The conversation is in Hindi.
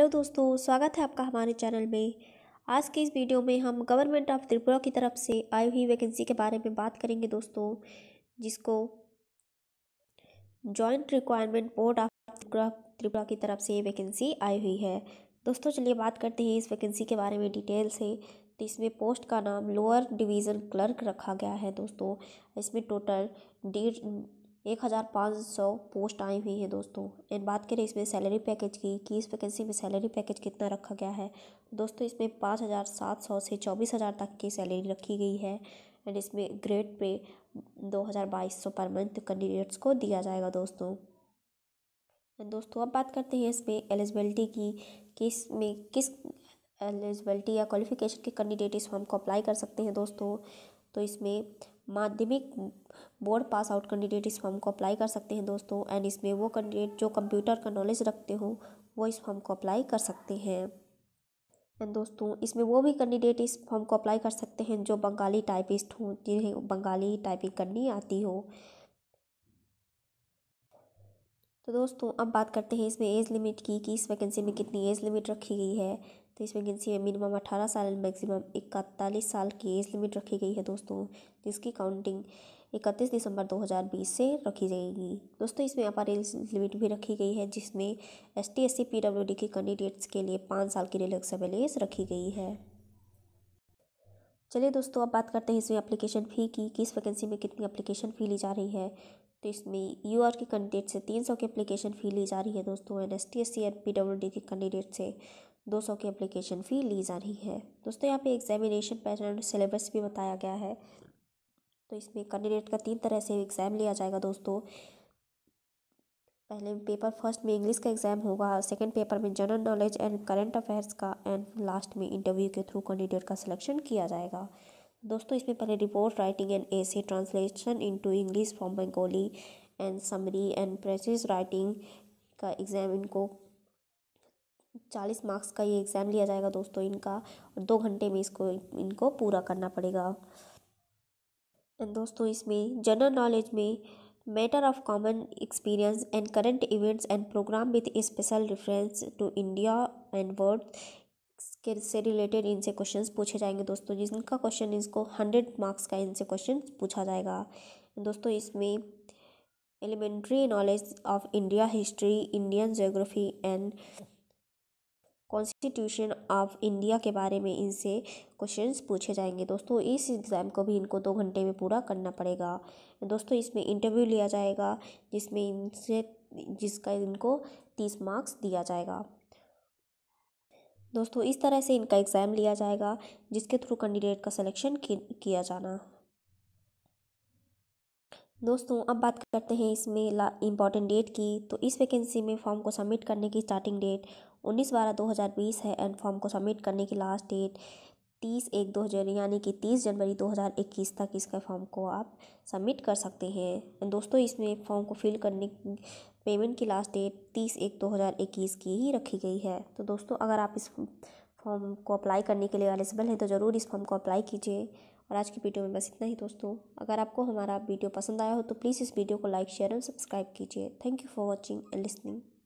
हेलो दोस्तों स्वागत है आपका हमारे चैनल में आज के इस वीडियो में हम गवर्नमेंट ऑफ त्रिपुरा की तरफ से आई हुई वैकेंसी के बारे में बात करेंगे दोस्तों जिसको joint requirement board of Tripura Tripura की तरफ से ये वैकेंसी आई हुई है दोस्तों चलिए बात करते हैं इस वैकेंसी के बारे में डिटेल से तो इसमें पोस्ट का नाम लोअर डिवीज़न क्लर्क रखा गया है दोस्तों इसमें टोटल डेढ़ एक हज़ार पाँच सौ पोस्ट आई हुई हैं दोस्तों एंड बात करें इसमें सैलरी पैकेज की कि इस वैकेंसी में सैलरी पैकेज कितना रखा गया है दोस्तों इसमें पाँच हज़ार सात सौ से चौबीस हज़ार तक की सैलरी रखी गई है एंड इसमें ग्रेड पे दो हज़ार बाईस सौ पर मंथ कैंडिडेट्स को दिया जाएगा दोस्तों एंड दोस्तों अब बात करते हैं इसमें एलिजिबिलिटी की किस में किस एलिजिबिलिटी या क्वालिफिकेशन के कैंडिडेट इस फॉर्म को अप्लाई कर सकते हैं दोस्तों तो इसमें माध्यमिक बोर्ड पास आउट कैंडिडेट इस फॉर्म को अप्लाई कर सकते हैं दोस्तों एंड इसमें वो कैंडिडेट जो कंप्यूटर का नॉलेज रखते हो वो इस फॉर्म को अप्लाई कर सकते हैं एंड दोस्तों इसमें वो भी कैंडिडेट इस फॉर्म को अप्लाई कर सकते हैं जो बंगाली टाइपिस्ट हों जिन्हें बंगाली टाइपिंग करनी आती हो तो दोस्तों अब बात करते हैं इसमें एज लिमिट की कि इस वैकेंसी में कितनी एज लिमिट रखी गई है तो इस वैकेंसी में मिनिमम अठारह साल मैक्सिमम इकतालीस साल की एज लिमिट रखी गई है दोस्तों जिसकी काउंटिंग इकतीस दिसंबर 2020 से रखी जाएगी दोस्तों इसमें अपार एज लिमिट भी रखी गई है जिसमें S T S C P W D के कैंडिडेट्स के लिए पाँच साल की रिलेक्सेबल एज रखी गई है चलिए दोस्तों अब बात करते हैं इसमें अप्लीकेशन फ़ी की किस वैकेंसी में कितनी अप्लीकेशन फ़ी ली जा रही है तो इसमें यू आर के कैंडिडेट से तीन सौ की अप्लीकेशन फ़ी ली जा रही है दोस्तों N S T S C and P W D के कैंडिडेट से दो सौ की एप्लीकेशन फ़ी ली जा रही है दोस्तों यहाँ पे एग्जामिनेशन पैटर्न और सिलेबस भी बताया गया है तो इसमें कैंडिडेट का तीन तरह से एग्ज़ाम लिया जाएगा दोस्तों पहले पेपर फर्स्ट में इंग्लिश का एग्ज़ाम होगा सेकंड पेपर में general knowledge and current affairs का एंड लास्ट में इंटरव्यू के थ्रू कैंडिडेट का सिलेक्शन किया जाएगा दोस्तों इसमें पहले report writing and essay translation into English from Bengali and summary and precis writing का एग्ज़ाम इनको चालीस मार्क्स का ये एग्ज़ाम लिया जाएगा दोस्तों इनका और दो घंटे में इसको इनको पूरा करना पड़ेगा दोस्तों इसमें जनरल नॉलेज में matter of common experience and current events and programme with special reference to India and world के से रिलेटेड इनसे क्वेश्चंस पूछे जाएंगे दोस्तों जिनका क्वेश्चन इसको हंड्रेड मार्क्स का इनसे क्वेश्चन पूछा जाएगा दोस्तों इसमें elementary knowledge of India history Indian geography and constitution of India के बारे में इनसे क्वेश्चंस पूछे जाएंगे दोस्तों इस एग्ज़ाम को भी इनको दो घंटे में पूरा करना पड़ेगा दोस्तों इसमें इंटरव्यू लिया जाएगा जिसमें इनसे जिसका इनको तीस मार्क्स दिया जाएगा दोस्तों इस तरह से इनका एग्ज़ाम लिया जाएगा जिसके थ्रू कैंडिडेट का सिलेक्शन किया जाना दोस्तों अब बात करते हैं इसमें इम्पॉर्टेंट डेट की तो इस वैकेंसी में फॉर्म को सबमिट करने की स्टार्टिंग डेट उन्नीस बारह दो हज़ार बीस है एंड फॉर्म को सबमिट करने की लास्ट डेट तीस एक दो हज़ार यानी कि तीस जनवरी दो हज़ार इक्कीस तक इसका फॉर्म को आप सबमिट कर सकते हैं एंड दोस्तों इसमें फॉर्म को फिल करने पेमेंट की लास्ट डेट तीस एक दो हज़ार इक्कीस की ही रखी गई है तो दोस्तों अगर आप इस फॉर्म को अप्लाई करने के लिए एलिजिबल हैं तो ज़रूर इस फॉर्म को अप्लाई कीजिए और आज की वीडियो में बस इतना ही दोस्तों अगर आपको हमारा वीडियो पसंद आया हो तो प्लीज़ इस वीडियो को लाइक शेयर एंड सब्सक्राइब कीजिए thank you for watching and listening